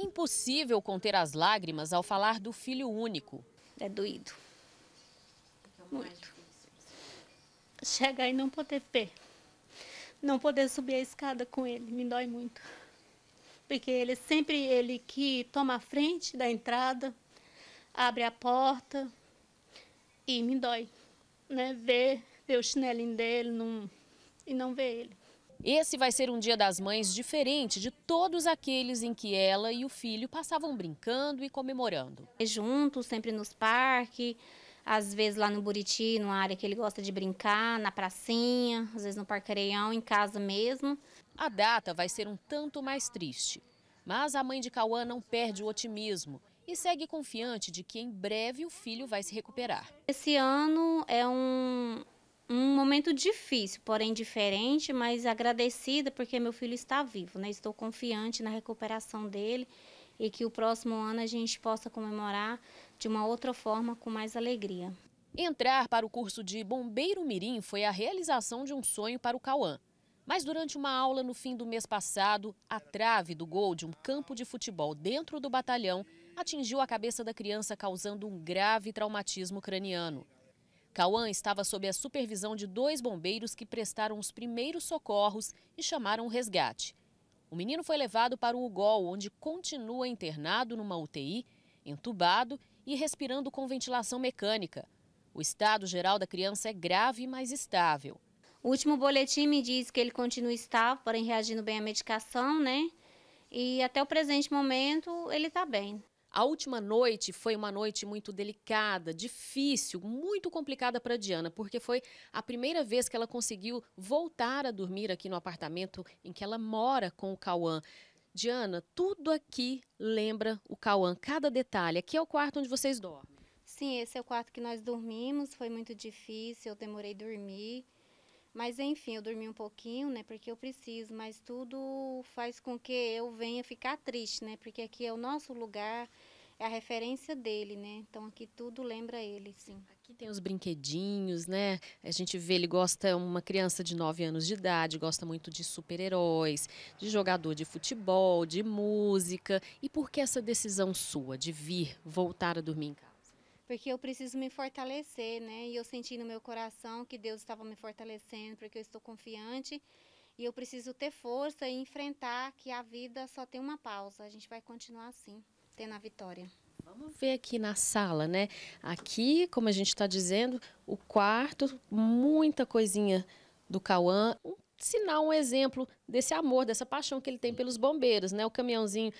Impossível conter as lágrimas ao falar do filho único. É doído. Muito. Chegar e não poder ver. Não poder subir a escada com ele, me dói muito. Porque ele é sempre ele que toma a frente da entrada, abre a porta e me dói, né? Ver, ver o chinelinho dele não, e não ver ele. Esse vai ser um Dia das Mães diferente de todos aqueles em que ela e o filho passavam brincando e comemorando. Juntos, sempre nos parques, às vezes lá no Buriti, numa área que ele gosta de brincar, na pracinha, às vezes no Parque Areião, em casa mesmo. A data vai ser um tanto mais triste, mas a mãe de Cauã não perde o otimismo e segue confiante de que em breve o filho vai se recuperar. Esse ano é um, um momento difícil, porém diferente, mas agradecida porque meu filho está vivo, né? Estou confiante na recuperação dele e que o próximo ano a gente possa comemorar de uma outra forma com mais alegria. Entrar para o curso de Bombeiro Mirim foi a realização de um sonho para o Cauã. Mas durante uma aula no fim do mês passado, a trave do gol de um campo de futebol dentro do batalhão atingiu a cabeça da criança, causando um grave traumatismo craniano. Cauã estava sob a supervisão de dois bombeiros que prestaram os primeiros socorros e chamaram o resgate. O menino foi levado para o UGOL, onde continua internado numa UTI, entubado e respirando com ventilação mecânica. O estado geral da criança é grave, mas estável. O último boletim me diz que ele continua estável, porém reagindo bem à medicação, né? E até o presente momento ele está bem. A última noite foi uma noite muito delicada, difícil, muito complicada para Diana, porque foi a primeira vez que ela conseguiu voltar a dormir aqui no apartamento em que ela mora com o Cauã. Diana, tudo aqui lembra o Cauã, cada detalhe. Aqui é o quarto onde vocês dormem. Sim, esse é o quarto que nós dormimos, foi muito difícil, eu demorei a dormir. Mas enfim, eu dormi um pouquinho, né? Porque eu preciso, mas tudo faz com que eu venha ficar triste, né? Porque aqui é o nosso lugar, é a referência dele, né? Então aqui tudo lembra ele, sim. Aqui tem os brinquedinhos, né? A gente vê, ele gosta, é uma criança de 9 anos de idade, gosta muito de super-heróis, de jogador de futebol, de música. E por que essa decisão sua de vir, voltar a dormir em casa? porque eu preciso me fortalecer, né? E eu senti no meu coração que Deus estava me fortalecendo, porque eu estou confiante e eu preciso ter força e enfrentar que a vida só tem uma pausa. A gente vai continuar assim, tendo a vitória. Vamos ver aqui na sala, né? Aqui, como a gente está dizendo, o quarto, muita coisinha do Cauã, um sinal, um exemplo desse amor, dessa paixão que ele tem pelos bombeiros, né? O caminhãozinho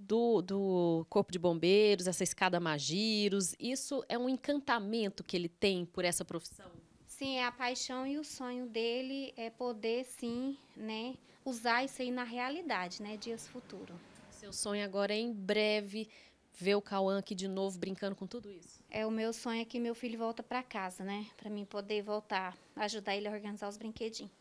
do, do Corpo de Bombeiros, essa escada Magiros. Isso é um encantamento que ele tem por essa profissão? Sim, é a paixão e o sonho dele é poder, sim, né, usar isso aí na realidade, né, dias futuros. Seu sonho agora é em breve ver o Cauã aqui de novo brincando com tudo isso? É, o meu sonho é que meu filho volta para casa, né, para mim poder voltar, ajudar ele a organizar os brinquedinhos.